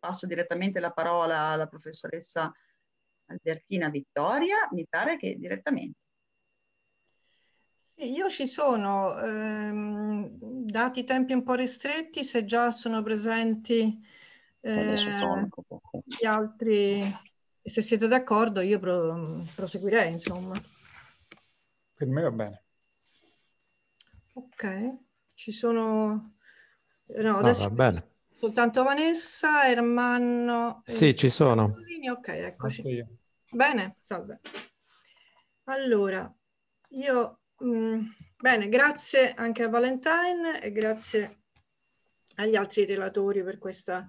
passo direttamente la parola alla professoressa Albertina Vittoria, mi pare che direttamente. io ci sono, ehm, dati i tempi un po' ristretti, se già sono presenti eh, gli altri, se siete d'accordo io pro proseguirei insomma. Per me va bene. Ok, ci sono... No, adesso... No, va bene Soltanto Vanessa, Ermanno. Sì, ci sono. Ok, eccoci. Ecco bene, salve. Allora, io... Mh, mm, bene, grazie anche a Valentine e grazie agli altri relatori per questa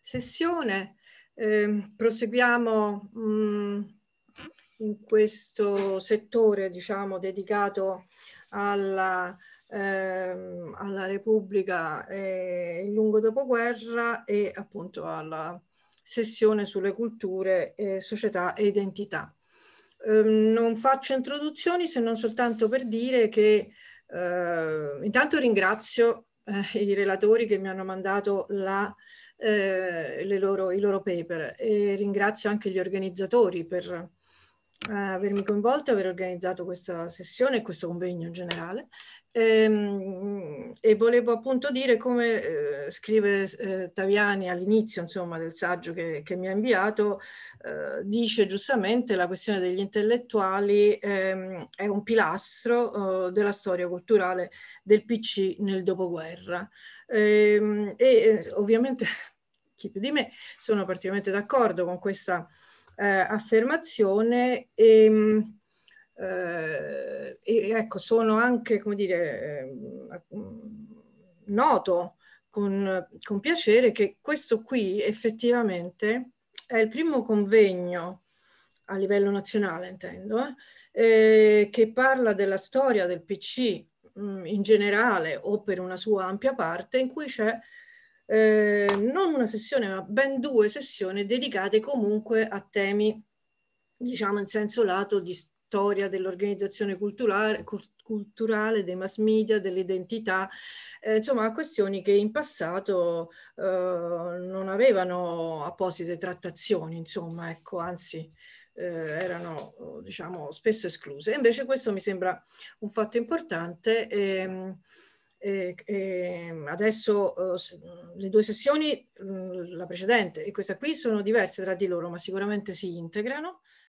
sessione. Eh, proseguiamo mh, mm, in questo settore diciamo, dedicato alla, ehm, alla Repubblica e eh, il lungo dopoguerra e appunto alla sessione sulle culture, eh, società e identità. Eh, non faccio introduzioni se non soltanto per dire che eh, intanto ringrazio eh, i relatori che mi hanno mandato la, eh, loro, i loro paper e ringrazio anche gli organizzatori per avermi coinvolto e aver organizzato questa sessione e questo convegno in generale. E, ehm, e volevo appunto dire come eh, scrive eh, Taviani all'inizio insomma, del saggio che, che mi ha inviato, eh, dice giustamente la questione degli intellettuali ehm, è un pilastro oh, della storia culturale del PC nel dopoguerra. Ehm, e, e eh, ovviamente chi più di me sono particolarmente d'accordo con questa eh, affermazione e, eh, e, ecco, sono anche, come dire, ehm, noto con, con piacere che questo qui effettivamente è il primo convegno a livello nazionale intendo, eh, che parla della storia del PC mh, mm, in generale o per una sua ampia parte in cui c'è eh, non una sessione, ma ben due sessioni dedicate comunque a temi, diciamo in senso lato, di storia dell'organizzazione culturale, culturale, dei mass media, dell'identità, eh, insomma a questioni che in passato eh, non avevano apposite trattazioni, insomma, ecco, anzi eh, erano diciamo spesso escluse. Invece questo mi sembra un fatto importante. Ehm, eh, eh, adesso eh, le due sessioni, mh, mm, la precedente e questa qui, sono diverse tra di loro, ma sicuramente si integrano